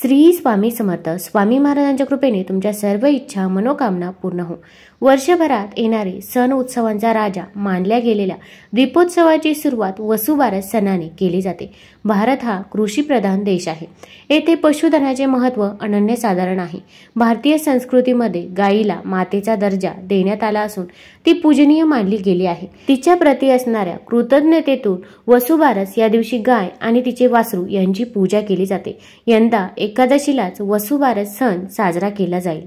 श्री स्वामी समर्थ स्वामी महाराजांच्या कृपेने तुमच्या सर्व इच्छा मनोकामना पूर्ण हो वर्षभरात येणारे सण उत्सवांचा राजा मानल्या गेलेल्या दीपोत्सवाची सुरुवात वसुबारस सणाने केली जाते भारत हा कृषीप्रधान देश आहे येथे पशुधनाचे महत्त्व अनन्यसाधारण आहे भारतीय संस्कृतीमध्ये गायीला मातेचा दर्जा देण्यात आला असून ती पूजनीय मानली गेली आहे तिच्या प्रती असणाऱ्या कृतज्ञतेतून वसुबारस या दिवशी गाय आणि तिचे वासरू यांची पूजा केली जाते यंदा एकादशीलाच वसुबारस सण साजरा केला जाईल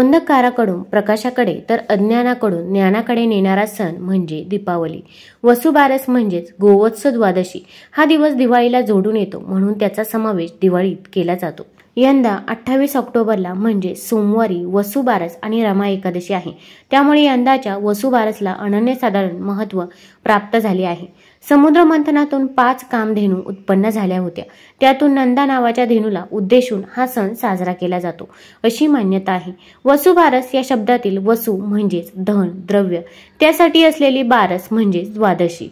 अंधकाराकडून प्रकाशाकडे तर अज्ञानाकडून ज्ञानाकडे नेणारा सण म्हणजे दीपावली वसुबारस म्हणजेच गोवत्स द्वादशी हा दिवस दिवाळीला जोडून येतो म्हणून त्याचा समावेश दिवाळीत केला जातो यंदा अठ्ठावीस ऑक्टोबरला म्हणजे सोमवारी वसुबारस आणि रमा एकादशी आहे त्यामुळे यंदाच्या वसुबारसला अनन्यसाधारण महत्त्व प्राप्त झाले आहे समुद्र मंथनातून पाच कामधेनू उत्पन्न झाल्या होत्या त्यातून नंदा नावाच्या धेनूला उद्देशून हा सण साजरा केला जातो अशी मान्यता आहे वसुबारस या शब्दातील वसु म्हणजेच धन द्रव्य त्यासाठी असलेली बारस म्हणजेच द्वादशी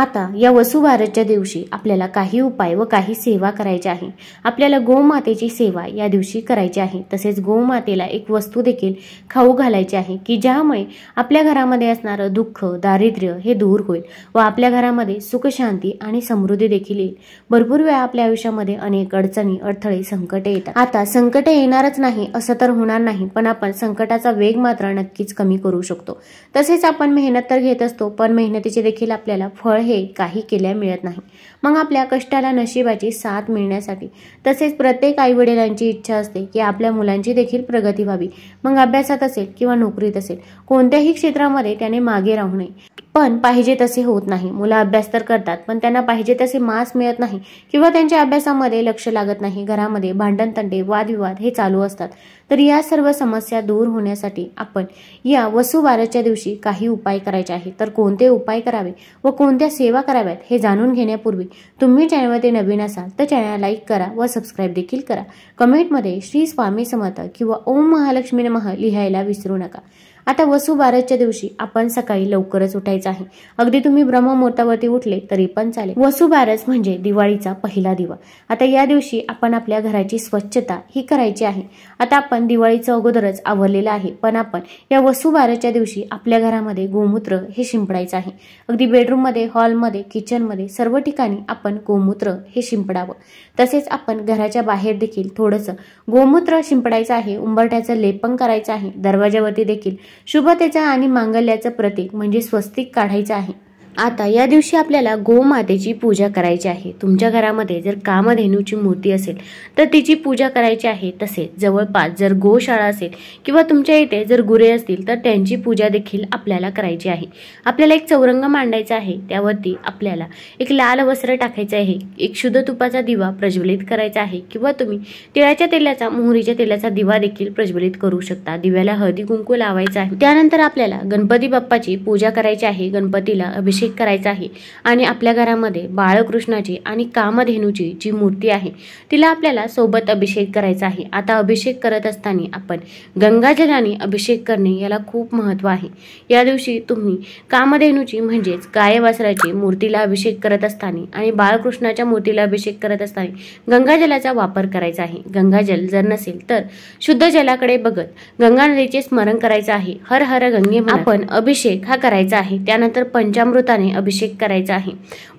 आता या वसुभारतच्या दिवशी आपल्याला काही उपाय व काही सेवा करायची आहे आपल्याला गोमातेची सेवा या दिवशी करायची आहे तसेच गोमातेला एक वस्तू देखील खाऊ घालायची आहे की ज्यामुळे आपल्या घरामध्ये असणारं दुःख दारिद्र्य हे दूर होईल व आपल्या घरामध्ये सुखशांती आणि समृद्धी देखील येईल भरपूर वेळा आपल्या आयुष्यामध्ये अनेक अडचणी अडथळे संकटे येतात आता संकट येणारच नाही असं तर होणार नाही पण आपण संकटाचा वेग मात्र नक्कीच कमी करू शकतो तसेच आपण मेहनत तर घेत असतो पण मेहनतीचे देखील आपल्याला फळ हे काही केल्या मिळत नाही मग आपल्या कष्टाला नशिबाची साथ मिळण्यासाठी तसेच प्रत्येक आईवडिलांची इच्छा असते की आपल्या मुलांची देखील प्रगती व्हावी मग अभ्यासात असेल किंवा नोकरीत असेल कोणत्याही क्षेत्रामध्ये त्याने मागे राहू नये पण पाहिजे तसे होत नाही मुलं अभ्यास तर करतात पण त्यांना पाहिजे तसे मार्क्स मिळत नाही किंवा त्यांच्या अभ्यासामध्ये लक्ष लागत नाही घरामध्ये भांडणतंडे वादविवाद हे चालू असतात तर या सर्व समस्या दूर होण्यासाठी आपण या वसुबाराच्या दिवशी काही उपाय करायचे आहे तर कोणते उपाय करावे व कोणत्या सेवा कराव्यात हे जाणून घेण्यापूर्वी तुम्ही चॅनलमध्ये नवीन असाल तर चॅनल लाईक करा व सबस्क्राईब देखील करा कमेंटमध्ये श्री स्वामी समर्थ किंवा ओम महालक्ष्मी नमः लिहायला विसरू नका आता वसू बारसच्या दिवशी आपण सकाळी लवकरच उठायचं आहे अगदी तुम्ही ब्रह्ममुहूर्तावरती उठले तरी पण चालेल वसुबारस बारस म्हणजे दिवाळीचा पहिला दिवा आता या दिवशी आपण आपल्या घराची स्वच्छता ही करायची आहे आता आपण दिवाळीचं अगोदरच आवरलेलं आहे पण आपण या वसू बारसच्या दिवशी आपल्या घरामध्ये गोमूत्र हे शिंपडायचं आहे अगदी बेडरूममध्ये हॉलमध्ये किचनमध्ये सर्व ठिकाणी आपण गोमूत्र हे शिंपडावं तसेच आपण घराच्या बाहेर देखील थोडंसं गोमूत्र शिंपडायचं आहे उंबरट्याचं लेपन करायचं आहे दरवाजावरती देखील शुभतेचा आणि मांगल्याचं प्रतीक म्हणजे स्वस्तिक काढायचं आहे आता या दिवशी आपल्याला गोमातेची पूजा करायची आहे तुमच्या घरामध्ये जर कामधेनूची मूर्ती असेल तर तिची पूजा करायची आहे तसेच जवळपास जर गोशाळा असेल किंवा तुमच्या इथे जर गुरे असतील तर त्यांची पूजा देखील आपल्याला करायची आहे आपल्याला एक चौरंग मांडायचा आहे त्यावरती आपल्याला एक लाल वस्त्र टाकायचं आहे एक शुद्ध तुपाचा दिवा प्रज्वलित करायचा आहे किंवा तुम्ही तिळाच्या तेलाचा मोहरीच्या तेलाचा दिवा देखील प्रज्वलित करू शकता दिव्याला हळदी कुंकू लावायचा आहे त्यानंतर आपल्याला गणपती बाप्पाची पूजा करायची आहे गणपतीला अभिषेक अभिषेक करायचा आहे आणि आपल्या घरामध्ये बाळकृष्णाची आणि कामधेनूची जी मूर्ती आहे तिला आपल्याला सोबत अभिषेक करायचा आहे आता अभिषेक करत असताना आपण गंगाजलाने अभिषेक करणे याला खूप महत्व आहे या दिवशी तुम्ही कामधेनूची म्हणजेच गायवासराची मूर्तीला अभिषेक करत असताना आणि बाळकृष्णाच्या मूर्तीला अभिषेक करत असताना गंगाजलाचा वापर करायचा आहे गंगाजल जर नसेल तर शुद्ध जलाकडे बघत गंगा नदीचे स्मरण करायचं आहे हर हर गंगे आपण अभिषेक हा करायचा आहे त्यानंतर पंचामृत अभिषेक करायचा आहे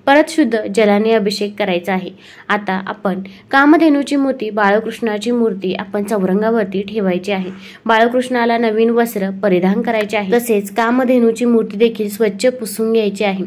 परत शुद्ध जलाने अभिषेक करायचा आहे आता आपण कामधेनूची मूर्ती बाळकृष्णाची मूर्ती आपण चौरंगावरती ठेवायची आहे बाळकृष्णाला नवीन वस्त्र परिधान करायचे आहे तसेच कामधेनूची मूर्ती देखील स्वच्छ पुसून घ्यायची आहे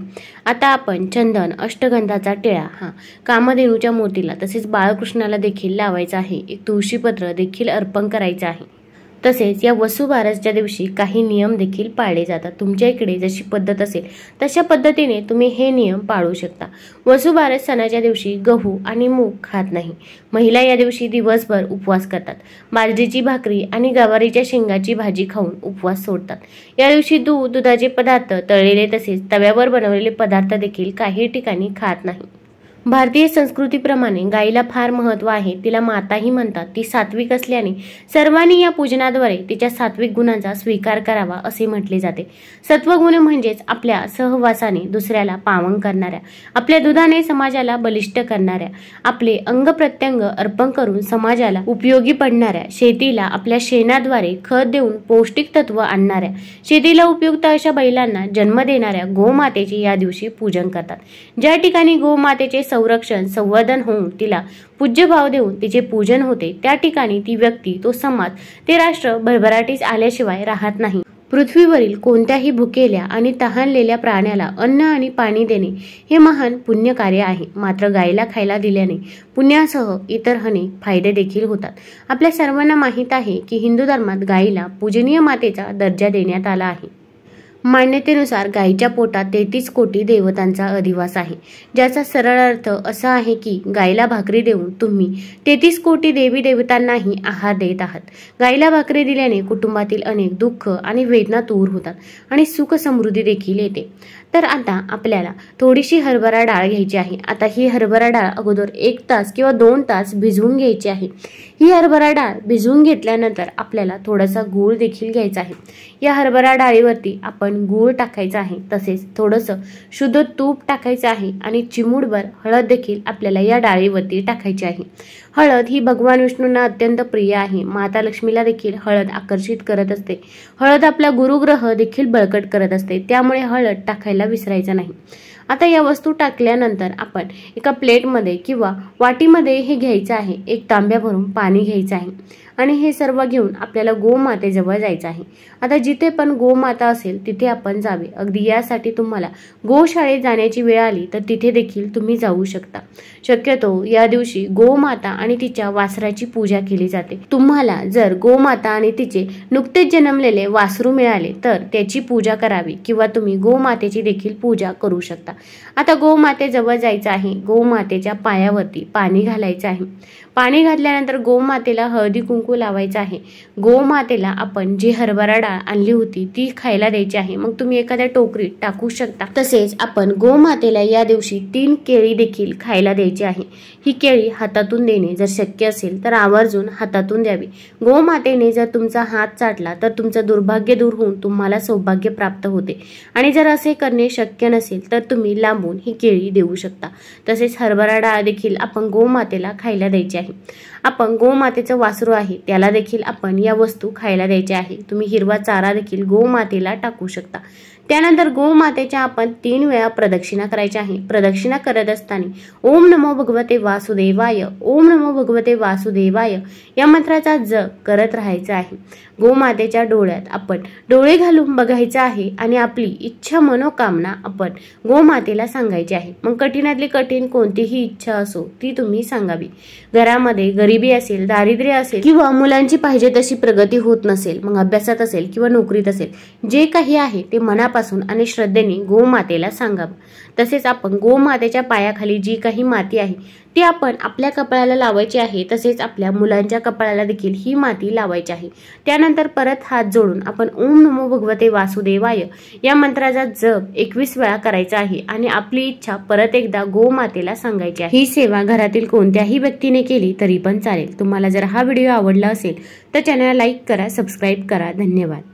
आता आपण चंदन अष्टगंधाचा टिळा हा कामधेनूच्या मूर्तीला तसेच बाळकृष्णाला देखील लावायचा आहे एक तुळशीपत्र देखील अर्पण करायचं आहे तसेच या वसुबारसच्या दिवशी काही नियम देखील पाळले जातात तुमच्या इकडे जशी पद्धत असेल तशा पद्धतीने तुम्ही हे नियम पाळू शकता वसुबारस सणाच्या दिवशी गहू आणि मूग खात नाही महिला या दिवशी दिवसभर उपवास करतात बाजरीची भाकरी आणि गवारीच्या शेंगाची भाजी खाऊन उपवास सोडतात या दिवशी दूध दुधाचे पदार्थ तळलेले तसेच तव्यावर बनवलेले पदार्थ देखील काही ठिकाणी खात नाही भारतीय संस्कृतीप्रमाणे गायीला फार महत्व आहे तिला माताही म्हणतात ती सात्विक असल्याने सर्वांनी या पूजनाद्वारे तिच्या सात्विक गुणांचा स्वीकार करावा असे म्हटले जाते सत्वगुण म्हणजेच आपल्या सहवासाने दुसऱ्याला पावन करणाऱ्या आपल्या दुधाने समाजाला बलिष्ठ करणाऱ्या आपले अंग प्रत्यंग अर्पण करून समाजाला उपयोगी पडणाऱ्या शेतीला आपल्या शेणाद्वारे खत देऊन पौष्टिक तत्व आणणाऱ्या शेतीला उपयुक्त अशा बैलांना जन्म देणाऱ्या गोमातेचे या दिवशी पूजन करतात ज्या ठिकाणी गोमातेचे संरक्षण संवर्धन होऊन तिला पूज्य भाव देऊन तिचे पूजन होते त्या ठिकाणी ती व्यक्ती तो समाज ते राष्ट्र भरभराटीस आल्याशिवाय राहत नाही पृथ्वीवरील कोणत्याही भुकेल्या आणि तहानलेल्या प्राण्याला अन्न आणि पाणी देणे हे महान पुण्य कार्य आहे मात्र गायीला खायला दिल्याने पुण्यासह इतर हने फायदे देखील होतात आपल्या सर्वांना माहीत आहे की हिंदू धर्मात गायीला पूजनीय मातेचा दर्जा देण्यात आला आहे मान्यतेनुसार गायीच्या पोटात तेहतीस कोटी देवतांचा अधिवास आहे ज्याचा सरळ अर्थ असा आहे की गायीला भाकरी देऊन तुम्ही तेहतीस कोटी देवी देवतांनाही आहार देत आहात गायीला भाकरी दिल्याने कुटुंबातील अनेक दुःख आणि वेदना दूर होतात आणि सुख समृद्धी देखील येते तर आता आपल्याला थोडीशी हरभरा डाळ घ्यायची आहे आता ही हरभरा डाळ अगोदर एक तास किंवा दोन तास भिजवून घ्यायची आहे ही हरभरा डाळ भिजवून घेतल्यानंतर आपल्याला थोडासा गूळ देखील घ्यायचा आहे या हरभरा डाळीवरती आपण गूळ टाकायचा आहे तसेच थोडंसं शुद्ध तूप टाकायचं आहे आणि चिमूडभर हळद देखील आपल्याला या डाळीवरती टाकायची आहे हळद ही भगवान विष्णूंना अत्यंत प्रिय आहे माता लक्ष्मीला देखील हळद आकर्षित करत असते हळद आपला गुरुग्रह देखील बळकट करत असते त्यामुळे हळद टाकायला विसरायचं नाही आता या वस्तू टाकल्यानंतर आपण एका प्लेटमध्ये किंवा वाटीमध्ये हे घ्यायचं आहे एक तांब्या भरून पाणी घ्यायचं आहे आणि हे सर्व घेऊन आपल्याला गोमातेजवळ जायचं आहे आता जिथे पण गोमाता असेल तिथे आपण जावे अगदी यासाठी तुम्हाला गोशाळेत जाण्याची वेळ आली तर तिथे देखील तुम्ही जाऊ शकता शक्यतो या दिवशी गोमाता आणि तिच्या वासराची पूजा केली जाते तुम्हाला जर गोमाता आणि तिचे नुकतेच जन्मलेले वासरू मिळाले तर त्याची पूजा करावी किंवा तुम्ही गोमातेची देखील पूजा करू शकता आता गोमातेजवळ जायचं आहे गोमातेच्या पायावरती पाणी घालायचं आहे पाणी घातल्यानंतर गोमातेला हळदी कुंकू कुंकू लावायचा आहे गोमातेला आपण जी हरभरा डाळ आणली होती ती खायला द्यायची आहे मग तुम्ही एखाद्या टोकरीत टाकू शकता तसेच आपण गोमातेला या दिवशी तीन केळी देखील खायला द्यायची आहे ही केळी हातातून देणे जर शक्य असेल तर आवर्जून हातातून द्यावी गोमातेने जर तुमचा हात चाटला तर तुमचं दुर्भाग्य दूर होऊन तुम्हाला सौभाग्य प्राप्त होते आणि जर असे करणे शक्य नसेल तर तुम्ही लांबून ही केळी देऊ शकता तसेच हरभरा डाळ देखील आपण गोमातेला खायला द्यायची आहे आपण गोमातेचं वासरू आहे त्याला देखील आपण या वस्तू खायला द्यायच्या आहे तुम्ही हिरवा चारा देखील गोमातेला टाकू शकता त्यानंतर गोमातेच्या आपण तीन वेळा प्रदक्षिणा करायच्या आहे प्रदक्षिणा करत असताना ओम नमो भगवते वासुदेवाय ओम नमो भगवते वासुदेवाय या मंत्राचा जप करत राहायचा आहे गोमातेच्या डोळ्यात आपण डोळे घालून बघायचं आहे आणि आपली इच्छा मनोकामना आपण गोमातेला सांगायची आहे मग कठीणातली कठीण कोणतीही इच्छा असो ती तुम्ही सांगावी घरामध्ये गरिबी असेल दारिद्र्य असेल किंवा मुलांची पाहिजे तशी प्रगती होत नसेल मग अभ्यासात असेल किंवा नोकरीत असेल जे काही आहे ते मनापासून मनापासून आणि श्रद्धेने गोमातेला सांगावं तसेच आपण गोमातेच्या पायाखाली जी काही माती आहे ती आपण आपल्या कपाळाला लावायची आहे तसेच आपल्या मुलांच्या कपाळाला देखील ही माती लावायची आहे त्यानंतर परत हात जोडून आपण ओम नमो भगवते वासुदेवाय या मंत्राचा जप एकवीस वेळा करायचा आहे आणि आपली इच्छा परत एकदा गोमातेला सांगायची आहे ही सेवा घरातील कोणत्याही व्यक्तीने केली तरी पण चालेल तुम्हाला जर हा व्हिडिओ आवडला असेल तर चॅनल लाईक करा सबस्क्राईब करा धन्यवाद